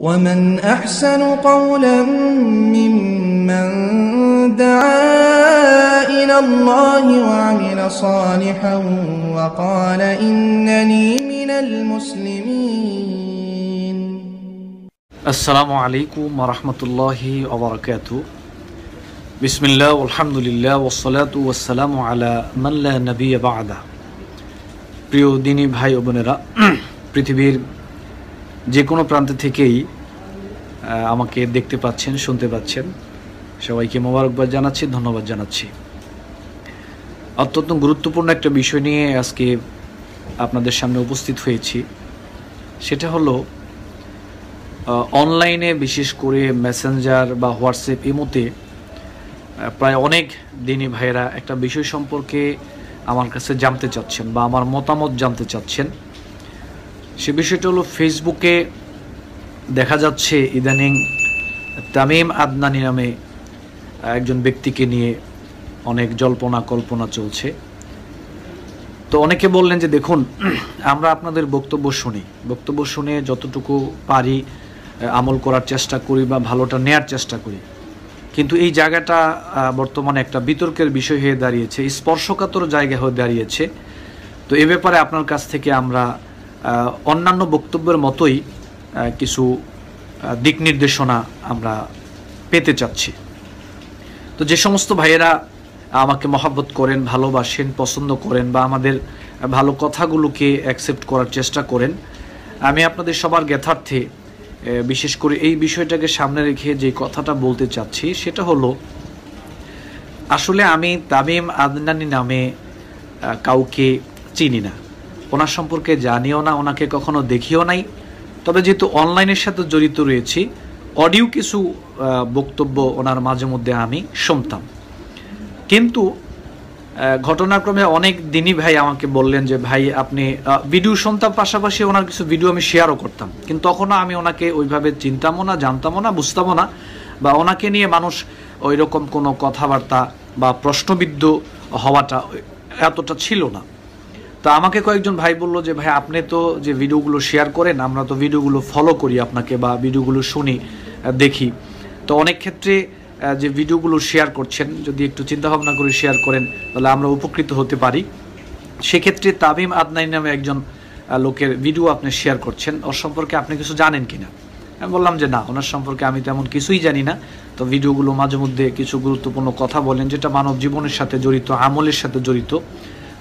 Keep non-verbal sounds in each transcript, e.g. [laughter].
ومن أحسن قولا ممن دعا إلى الله وعمل صالحا وقال إنني من المسلمين السلام عليكم ورحمة الله وبركاته بسم الله والحمد لله والصلاة والسلام على من لا نبي بعده প্রিয় দিনী ভাই ও বোনেরা [clears throat] পৃথিবীর যে কোনো প্রান্ত থেকেই আমাকে দেখতে পাচ্ছেন শুনতে পাচ্ছেন সবাইকে মোবারকবাদ জানাচ্ছি ধন্যবাদ জানাচ্ছি অত্যন্ত গুরুত্বপূর্ণ একটা বিষয় নিয়ে আজকে আপনাদের সামনে উপস্থিত হয়েছি সেটা হলো অনলাইনে বিশেষ করে মেসেঞ্জার বা হোয়াটসঅ্যাপ ইমোতে প্রায় অনেক দিনই ভাইয়েরা একটা বিষয় সম্পর্কে আমার কাছে জানতে চাচ্ছেন বা আমার মতামত জানতে চাচ্ছেন সে বিষয়টা হলো ফেসবুকে দেখা যাচ্ছে ইদানিং তামিম আদনানি নামে একজন ব্যক্তিকে নিয়ে অনেক জল্পনা কল্পনা চলছে তো অনেকে বললেন যে দেখুন আমরা আপনাদের বক্তব্য শুনি বক্তব্য শুনে যতটুকু পারি আমল করার চেষ্টা করি বা ভালোটা নেয়ার চেষ্টা করি কিন্তু এই জায়গাটা বর্তমানে একটা বিতর্কের বিষয় হয়ে দাঁড়িয়েছে স্পর্শকাতর জায়গা হয়ে দাঁড়িয়েছে তো এ ব্যাপারে আপনার কাছ থেকে আমরা অন্যান্য বক্তব্যের মতোই কিছু দিক নির্দেশনা আমরা পেতে চাচ্ছি তো যে সমস্ত ভাইয়েরা আমাকে মহাব্বত করেন ভালোবাসেন পছন্দ করেন বা আমাদের ভালো কথাগুলোকে অ্যাকসেপ্ট করার চেষ্টা করেন আমি আপনাদের সবার জ্ঞাতার্থে বিশেষ করে এই বিষয়টাকে সামনে রেখে যে কথাটা বলতে চাচ্ছি সেটা হলো আসলে আমি তামিম আদনানি নামে কাউকে চিনি না ওনার সম্পর্কে জানিও না ওনাকে কখনো দেখিও নাই তবে যেহেতু অনলাইনের সাথে জড়িত রয়েছি অডিও কিছু বক্তব্য ওনার মাঝে মধ্যে আমি শুনতাম কিন্তু ঘটনাক্রমে অনেক দিনই ভাই আমাকে বললেন যে ভাই আপনি ভিডিও শুনতাম পাশাপাশি ওনার কিছু ভিডিও আমি শেয়ারও করতাম কিন্তু তখনও আমি ওনাকে ওইভাবে চিনতামও না জানতামও না বুঝতামও না বা ওনাকে নিয়ে মানুষ ওই রকম কোনো কথাবার্তা বা প্রশ্নবিদ্ধ হওয়াটা এতটা ছিল না তো আমাকে কয়েকজন ভাই বলল যে ভাই আপনি তো যে ভিডিওগুলো শেয়ার করেন আমরা তো ভিডিওগুলো ফলো করি আপনাকে বা ভিডিওগুলো শুনি দেখি তো অনেক ক্ষেত্রে যে ভিডিওগুলো শেয়ার করছেন যদি একটু চিন্তাভাবনা করে শেয়ার করেন তাহলে আমরা উপকৃত হতে পারি সেক্ষেত্রে তামিম আদনাই নামে একজন লোকের ভিডিও আপনি শেয়ার করছেন ওর সম্পর্কে আপনি কিছু জানেন কি না আমি বললাম যে না ওনার সম্পর্কে আমি তেমন কিছুই জানি না তো ভিডিওগুলো মাঝে মধ্যে কিছু গুরুত্বপূর্ণ কথা বলেন যেটা মানব জীবনের সাথে জড়িত আমলের সাথে জড়িত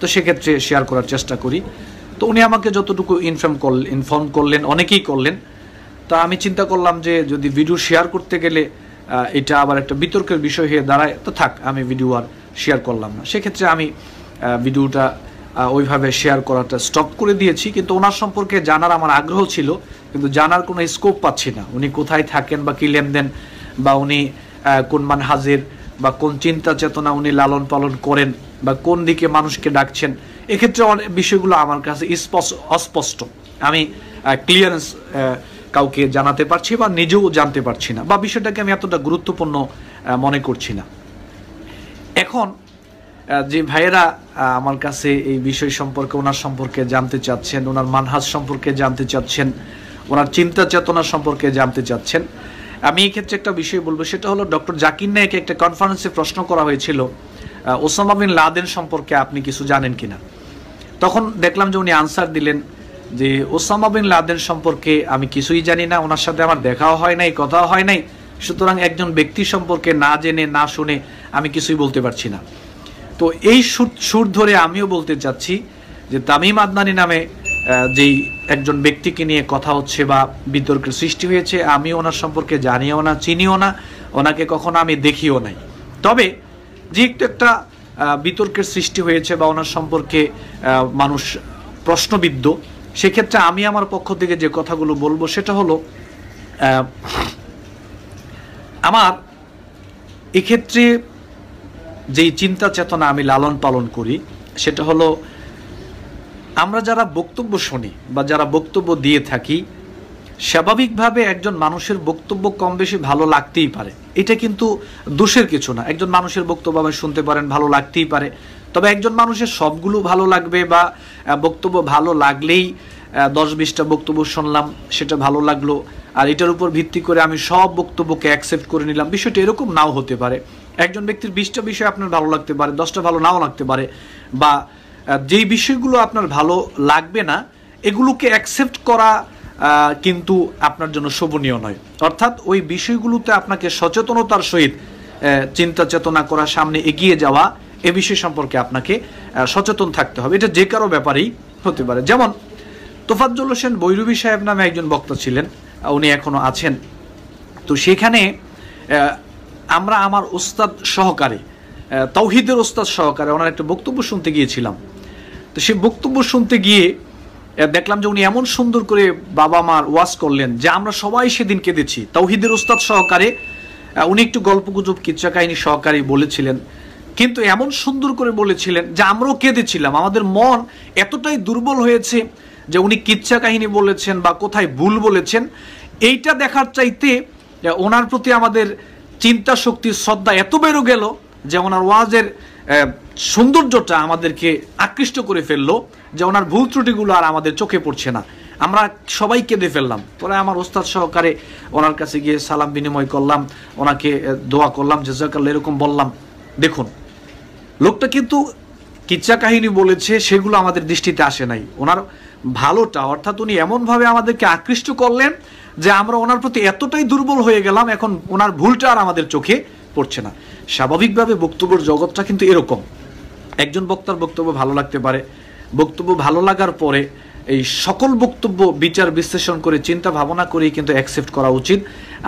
তো সেক্ষেত্রে শেয়ার করার চেষ্টা করি তো উনি আমাকে যতটুকু ইনফর্ম করলেন ইনফর্ম করলেন অনেকেই করলেন তা আমি চিন্তা করলাম যে যদি ভিডিও শেয়ার করতে গেলে এটা আবার একটা বিতর্কের বিষয় হয়ে দাঁড়ায় তো থাক আমি ভিডিও আর শেয়ার করলাম না সেক্ষেত্রে আমি ভিডিওটা ওইভাবে শেয়ার করাটা স্টপ করে দিয়েছি কিন্তু ওনার সম্পর্কে জানার আমার আগ্রহ ছিল কিন্তু জানার কোনো স্কোপ পাচ্ছি না উনি কোথায় থাকেন বা কী লেনদেন বা উনি কোন মান হাজির বা কোন চিন্তা চেতনা উনি লালন পালন করেন বা কোন দিকে মানুষকে ডাকছেন এক্ষেত্রে অনেক বিষয়গুলো আমার কাছে অস্পষ্ট আমি ক্লিয়ারেন্স কাউকে জানাতে পারছি বা নিজেও জানতে পারছি না বা বিষয়টাকে আমি এতটা গুরুত্বপূর্ণ মনে করছি না এখন যে ভাইয়েরা আমার কাছে এই বিষয় সম্পর্কে ওনার সম্পর্কে জানতে চাচ্ছেন ওনার মানহাজ সম্পর্কে জানতে চাচ্ছেন ওনার চিন্তা চেতনা সম্পর্কে জানতে চাচ্ছেন আমি এক্ষেত্রে একটা বিষয় বলবো সেটা হলো ডক্টর জাকির নায়কে একটা কনফারেন্সে প্রশ্ন করা হয়েছিল ওসামা বিন লাদেন সম্পর্কে আপনি কিছু জানেন কিনা তখন দেখলাম যে উনি আনসার দিলেন যে ওসামা বিন লাদেন সম্পর্কে আমি কিছুই জানি না ওনার সাথে আমার দেখাও হয় নাই কথাও হয় নাই সুতরাং একজন ব্যক্তি সম্পর্কে না জেনে না শুনে আমি কিছুই বলতে পারছি না তো এই সুর সুর ধরে আমিও বলতে চাচ্ছি যে তামিম আদনানি নামে যেই একজন ব্যক্তিকে নিয়ে কথা হচ্ছে বা বিতর্কের সৃষ্টি হয়েছে আমি ওনার সম্পর্কে জানিও না চিনিও না ওনাকে কখনো আমি দেখিও নাই তবে যে একটু একটা বিতর্কের সৃষ্টি হয়েছে বা ওনার সম্পর্কে মানুষ প্রশ্নবিদ্ধ সেক্ষেত্রে আমি আমার পক্ষ থেকে যে কথাগুলো বলবো সেটা হলো আমার এক্ষেত্রে যেই চিন্তা চেতনা আমি লালন পালন করি সেটা হলো আমরা যারা বক্তব্য শুনি বা যারা বক্তব্য দিয়ে থাকি স্বাভাবিকভাবে একজন মানুষের বক্তব্য কম বেশি ভালো লাগতেই পারে এটা কিন্তু দোষের কিছু না একজন মানুষের বক্তব্য আপনি শুনতে পারেন ভালো লাগতেই পারে তবে একজন মানুষের সবগুলো ভালো লাগবে বা বক্তব্য ভালো লাগলেই দশ বিশটা বক্তব্য শুনলাম সেটা ভালো লাগলো আর এটার উপর ভিত্তি করে আমি সব বক্তব্যকে অ্যাকসেপ্ট করে নিলাম বিষয়টা এরকম নাও হতে পারে একজন ব্যক্তির বিশটা বিষয় আপনার ভালো লাগতে পারে দশটা ভালো নাও লাগতে পারে বা যেই বিষয়গুলো আপনার ভালো লাগবে না এগুলোকে অ্যাকসেপ্ট করা কিন্তু আপনার জন্য শোভনীয় নয় অর্থাৎ ওই বিষয়গুলোতে আপনাকে সচেতনতার সহিত চিন্তা চেতনা করা সামনে এগিয়ে যাওয়া এ বিষয় সম্পর্কে আপনাকে সচেতন থাকতে হবে এটা যে কারো ব্যাপারেই হতে পারে যেমন তোফাজ্জল হোসেন বৈরবী সাহেব নামে একজন বক্তা ছিলেন উনি এখনও আছেন তো সেখানে আমরা আমার ওস্তাদ সহকারে তাওহিদের ওস্তাদ সহকারে ওনার একটা বক্তব্য শুনতে গিয়েছিলাম তো সে বক্তব্য শুনতে গিয়ে দেখলাম যে উনি এমন সুন্দর করে বাবা মার ওয়াজ করলেন যে আমরা সবাই সেদিন কেঁদেছি তৌহিদের উস্তাদ সহকারে উনি একটু গল্পগুজব কিচ্ছা কাহিনী সহকারে বলেছিলেন কিন্তু এমন সুন্দর করে বলেছিলেন যে আমরাও কেঁদেছিলাম আমাদের মন এতটাই দুর্বল হয়েছে যে উনি কিচ্ছা কাহিনী বলেছেন বা কোথায় ভুল বলেছেন এইটা দেখার চাইতে ওনার প্রতি আমাদের চিন্তা শক্তি শ্রদ্ধা এত বেড়ে গেল যে ওনার ওয়াজের সৌন্দর্যটা আমাদেরকে আকৃষ্ট করে ফেললো যে ওনার ভুল ত্রুটিগুলো আর আমাদের চোখে পড়ছে না আমরা সবাই কেঁদে ফেললাম পরে আমার ওস্তাদ সহকারে ওনার কাছে গিয়ে সালাম বিনিময় করলাম ওনাকে দোয়া করলাম যে জাকাল্লা এরকম বললাম দেখুন লোকটা কিন্তু কিচ্ছা কাহিনী বলেছে সেগুলো আমাদের দৃষ্টিতে আসে নাই ওনার ভালোটা অর্থাৎ উনি এমনভাবে আমাদেরকে আকৃষ্ট করলেন যে আমরা ওনার প্রতি এতটাই দুর্বল হয়ে গেলাম এখন ওনার ভুলটা আর আমাদের চোখে পড়ছে না স্বাভাবিকভাবে বক্তব্যের জগৎটা কিন্তু এরকম একজন বক্তার বক্তব্য ভালো লাগতে পারে বক্তব্য ভালো লাগার পরে এই সকল বক্তব্য বিচার বিশ্লেষণ করে চিন্তা ভাবনা করেই কিন্তু অ্যাকসেপ্ট করা উচিত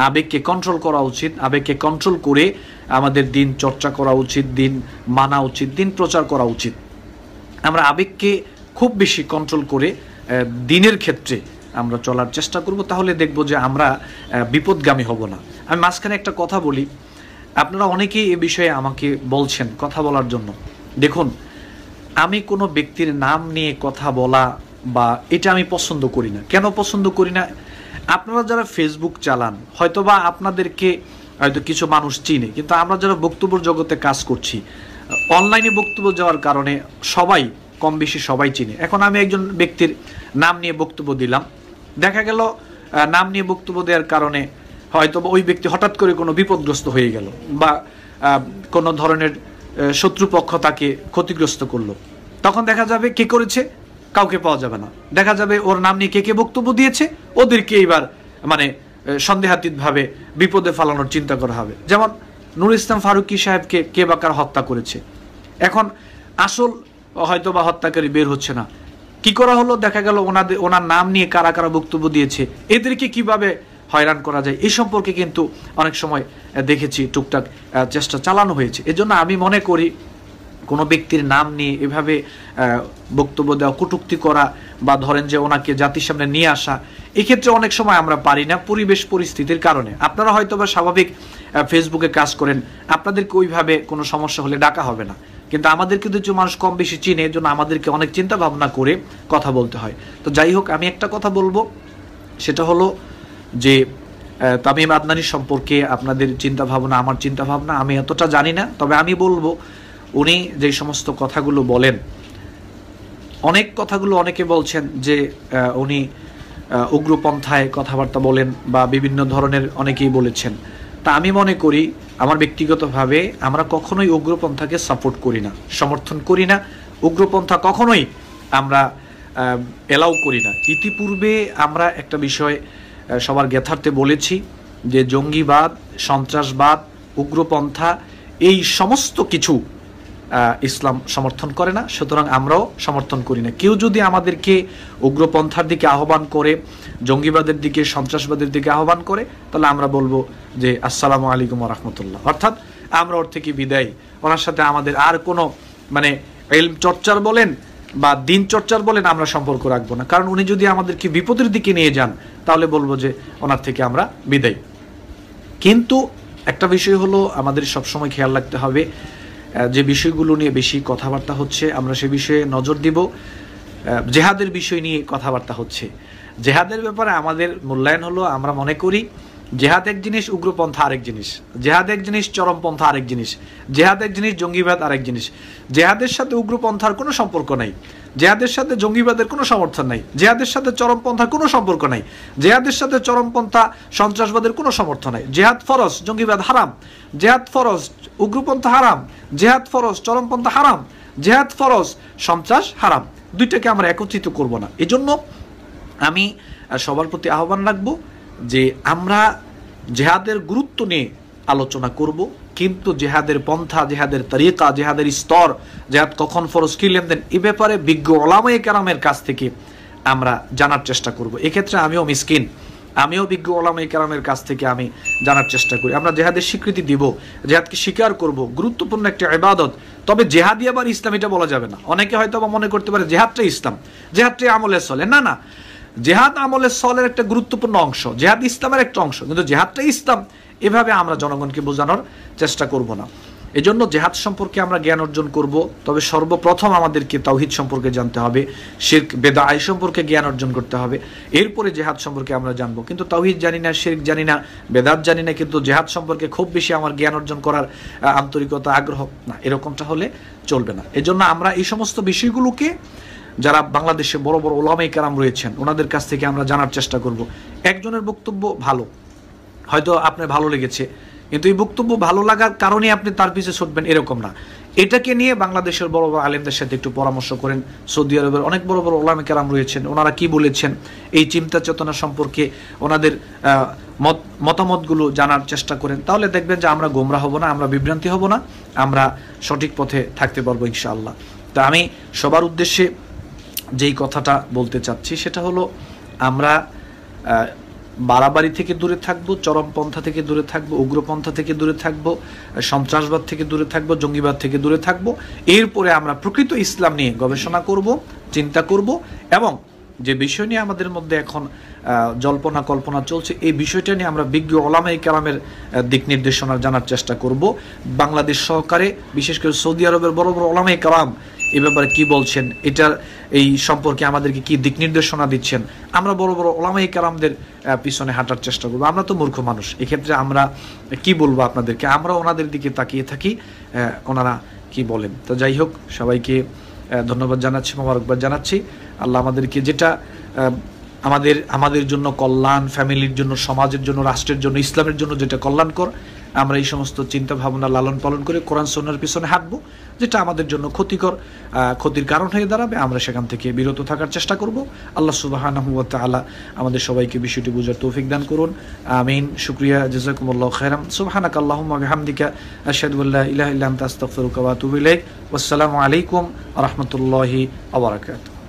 আবেগকে কন্ট্রোল করা উচিত আবেগকে কন্ট্রোল করে আমাদের দিন চর্চা করা উচিত দিন মানা উচিত দিন প্রচার করা উচিত আমরা আবেগকে খুব বেশি কন্ট্রোল করে দিনের ক্ষেত্রে আমরা চলার চেষ্টা করব তাহলে দেখব যে আমরা বিপদগামী হব না আমি মাঝখানে একটা কথা বলি আপনারা অনেকেই এ বিষয়ে আমাকে বলছেন কথা বলার জন্য দেখুন আমি কোনো ব্যক্তির নাম নিয়ে কথা বলা বা এটা আমি পছন্দ করি না কেন পছন্দ করি না আপনারা যারা ফেসবুক চালান হয়তোবা আপনাদেরকে হয়তো কিছু মানুষ চিনে কিন্তু আমরা যারা বক্তব্য জগতে কাজ করছি অনলাইনে বক্তব্য যাওয়ার কারণে সবাই কম বেশি সবাই চিনে এখন আমি একজন ব্যক্তির নাম নিয়ে বক্তব্য দিলাম দেখা গেল নাম নিয়ে বক্তব্য দেওয়ার কারণে হয়তো ওই ব্যক্তি হঠাৎ করে কোনো বিপদগ্রস্ত হয়ে গেল বা কোনো ধরনের শত্রুপক্ষ তাকে ক্ষতিগ্রস্ত করলো তখন দেখা যাবে কে করেছে কাউকে পাওয়া যাবে না দেখা যাবে ওর নাম নিয়ে কে কে বক্তব্য দিয়েছে ওদেরকে এইবার মানে সন্দেহাতীতভাবে বিপদে ফালানোর চিন্তা করা হবে যেমন নুর ইসলাম ফারুকি সাহেবকে কে বাকার হত্যা করেছে এখন আসল হয়তো বা হত্যাকারী বের হচ্ছে না কি করা হলো দেখা গেল ওনাদের ওনার নাম নিয়ে কারা কারা বক্তব্য দিয়েছে এদেরকে কিভাবে হয়রান করা যায় এই সম্পর্কে কিন্তু অনেক সময় দেখেছি টুকটাক চেষ্টা চালানো হয়েছে এজন্য আমি মনে করি কোনো ব্যক্তির নাম নিয়ে এভাবে বক্তব্য দেওয়া কটুক্তি করা বা ধরেন যে ওনাকে জাতির সামনে নিয়ে আসা এক্ষেত্রে অনেক সময় আমরা পারি না পরিবেশ পরিস্থিতির কারণে আপনারা হয়তো বা স্বাভাবিক ফেসবুকে কাজ করেন আপনাদেরকে ওইভাবে কোনো সমস্যা হলে ডাকা হবে না কিন্তু আমাদেরকে কিছু মানুষ কম বেশি চিনে জন্য আমাদেরকে অনেক চিন্তা ভাবনা করে কথা বলতে হয় তো যাই হোক আমি একটা কথা বলবো সেটা হলো যে তামিম আদনানি সম্পর্কে আপনাদের চিন্তা ভাবনা আমার চিন্তা ভাবনা আমি এতটা জানি না তবে আমি বলবো উনি যে সমস্ত কথাগুলো বলেন অনেক কথাগুলো অনেকে বলছেন যে উনি উগ্রপন্থায় কথাবার্তা বলেন বা বিভিন্ন ধরনের অনেকেই বলেছেন তা আমি মনে করি আমার ব্যক্তিগতভাবে আমরা কখনোই উগ্রপন্থাকে সাপোর্ট করি না সমর্থন করি না উগ্রপন্থা কখনোই আমরা এলাও করি না ইতিপূর্বে আমরা একটা বিষয় সবার জ্ঞাতার্থে বলেছি যে জঙ্গিবাদ সন্ত্রাসবাদ উগ্রপন্থা এই সমস্ত কিছু ইসলাম সমর্থন করে না সুতরাং আমরাও সমর্থন করি না কেউ যদি আমাদেরকে উগ্রপন্থার দিকে আহ্বান করে জঙ্গিবাদের দিকে সন্ত্রাসবাদের দিকে আহ্বান করে তাহলে আমরা বলবো যে আসসালামু আলাইকুম রহমতুল্লাহ অর্থাৎ আমরা ওর থেকে বিদায় ওনার সাথে আমাদের আর কোনো মানে এলম চর্চার বলেন বা দিন চর্চার বলেন আমরা সম্পর্ক রাখবো না কারণ উনি যদি আমাদেরকে বিপদের দিকে নিয়ে যান তাহলে বলবো যে ওনার থেকে আমরা বিদায় কিন্তু একটা বিষয় হলো আমাদের সবসময় খেয়াল রাখতে হবে যে বিষয়গুলো নিয়ে বেশি কথাবার্তা হচ্ছে আমরা সে বিষয়ে নজর দিব জেহাদের বিষয় নিয়ে কথাবার্তা হচ্ছে জেহাদের ব্যাপারে আমাদের মূল্যায়ন হলো আমরা মনে করি জেহাদ এক জিনিস উগ্রপন্থা আরেক জিনিস জেহাদ এক জিনিস চরমপন্থা আরেক জিনিস জেহাদ এক জিনিস জঙ্গিবাদ আরেক জিনিস জেহাদের সাথে উগ্রপন্থার কোনো সম্পর্ক নাই জেহাদের সাথে জঙ্গিবাদের কোনো সমর্থন নাই জেহাদের সাথে চরমপন্থার কোনো সম্পর্ক নাই জেহাদের সাথে চরমপন্থা সন্ত্রাসবাদের কোনো সমর্থন নাই জেহাদ ফরজ জঙ্গিবাদ হারাম জেহাদ ফরজ উগ্রপন্থা হারাম জেহাদ ফরজ চরমপন্থা হারাম জেহাদ ফরজ সন্ত্রাস হারাম দুইটাকে আমরা একত্রিত করব না এজন্য আমি সবার প্রতি আহ্বান রাখবো যে আমরা জেহাদের গুরুত্ব নিয়ে আলোচনা করব কিন্তু জেহাদের পন্থা জেহাদের তরিকা জেহাদের স্তর জেহাদ কখন ফরজ কি লেনদেন এ ব্যাপারে বিজ্ঞ ওলামাই কেরামের কাছ থেকে আমরা জানার চেষ্টা করব এক্ষেত্রে আমিও মিসকিন আমিও বিজ্ঞ ওলামাই কেরামের কাছ থেকে আমি জানার চেষ্টা করি আমরা জেহাদের স্বীকৃতি দিব জেহাদকে স্বীকার করব গুরুত্বপূর্ণ একটা ইবাদত তবে জেহাদি আবার ইসলাম এটা বলা যাবে না অনেকে হয়তো মনে করতে পারে জেহাদটাই ইসলাম জেহাদটাই আমলে চলে না না জেহাদ আমলে সলের একটা গুরুত্বপূর্ণ অংশ জেহাদ ইসলামের একটা অংশ কিন্তু জেহাদটা ইসলাম এভাবে আমরা জনগণকে বোঝানোর চেষ্টা করব না এজন্য জেহাদ সম্পর্কে আমরা জ্ঞান অর্জন করব তবে সর্বপ্রথম আমাদেরকে তাওহিদ সম্পর্কে জানতে হবে শেখ বেদা আয় সম্পর্কে জ্ঞান অর্জন করতে হবে এরপরে জেহাদ সম্পর্কে আমরা জানবো কিন্তু তাওহিদ জানি না শির্ক জানি না বেদাত জানি না কিন্তু জেহাদ সম্পর্কে খুব বেশি আমার জ্ঞান অর্জন করার আন্তরিকতা আগ্রহ না এরকমটা হলে চলবে না এজন্য আমরা এই সমস্ত বিষয়গুলোকে যারা বাংলাদেশে বড় বড় ওলামাই কারাম রয়েছেন ওনাদের কাছ থেকে আমরা জানার চেষ্টা করব একজনের বক্তব্য ভালো হয়তো আপনার ভালো লেগেছে কিন্তু এই বক্তব্য ভালো লাগার কারণে আপনি তার পিছিয়ে ছুটবেন এরকম না এটাকে নিয়ে বাংলাদেশের বড় বড় আলেমদের সাথে একটু পরামর্শ করেন সৌদি আরবের অনেক বড় বড় ওলামে কারাম রয়েছেন ওনারা কি বলেছেন এই চিন্তা চেতনা সম্পর্কে ওনাদের মত মতামতগুলো জানার চেষ্টা করেন তাহলে দেখবেন যে আমরা গোমরা হব না আমরা বিভ্রান্তি হব না আমরা সঠিক পথে থাকতে পারবো ইনশাআল্লাহ তা আমি সবার উদ্দেশ্যে যেই কথাটা বলতে চাচ্ছি সেটা হলো আমরা বাড়াবাড়ি থেকে দূরে থাকব চরমপন্থা থেকে দূরে থাকব উগ্রপন্থা থেকে দূরে থাকব সন্ত্রাসবাদ থেকে দূরে থাকব জঙ্গিবাদ থেকে দূরে থাকব এরপরে আমরা প্রকৃত ইসলাম নিয়ে গবেষণা করব চিন্তা করব এবং যে বিষয় নিয়ে আমাদের মধ্যে এখন জল্পনা কল্পনা চলছে এই বিষয়টা নিয়ে আমরা বিজ্ঞ ওলামাই কালামের দিক নির্দেশনা জানার চেষ্টা করব বাংলাদেশ সহকারে বিশেষ করে সৌদি আরবের বড় বড় ওলামাই কালাম এ ব্যাপারে কি বলছেন এটার এই সম্পর্কে আমাদেরকে কি দিক নির্দেশনা দিচ্ছেন আমরা বড় বড় ওলামাই কালামদের পিছনে হাঁটার চেষ্টা করবো আমরা তো মূর্খ মানুষ এক্ষেত্রে আমরা কি বলবো আপনাদেরকে আমরা ওনাদের দিকে তাকিয়ে থাকি ওনারা কি বলেন তো যাই হোক সবাইকে ধন্যবাদ জানাচ্ছি মোবারকবাদ জানাচ্ছি আল্লাহ আমাদেরকে যেটা আমাদের আমাদের জন্য কল্যাণ ফ্যামিলির জন্য সমাজের জন্য রাষ্ট্রের জন্য ইসলামের জন্য যেটা কল্যাণকর আমরা এই সমস্ত চিন্তা ভাবনা লালন পালন করে কোরআন সন্ন্যার পিছনে হাঁটবো যেটা আমাদের জন্য ক্ষতিকর ক্ষতির কারণ হয়ে দাঁড়াবে আমরা সেখান থেকে বিরত থাকার চেষ্টা করব আল্লাহ সুবাহান আল্লাহ আমাদের সবাইকে বিষয়টি বুঝার তৌফিক দান করুন আমিন শুক্রিয়া জেজাকুমুল্লাহ খেরাম সুবাহানাক আল্লাহমাহামদিকা আশাদুল্লাহ ইলাহ ইল্লাম তাস্তফরুকাবাতুবিল আসসালামু আলাইকুম রহমতুল্লাহি আবরাকাতু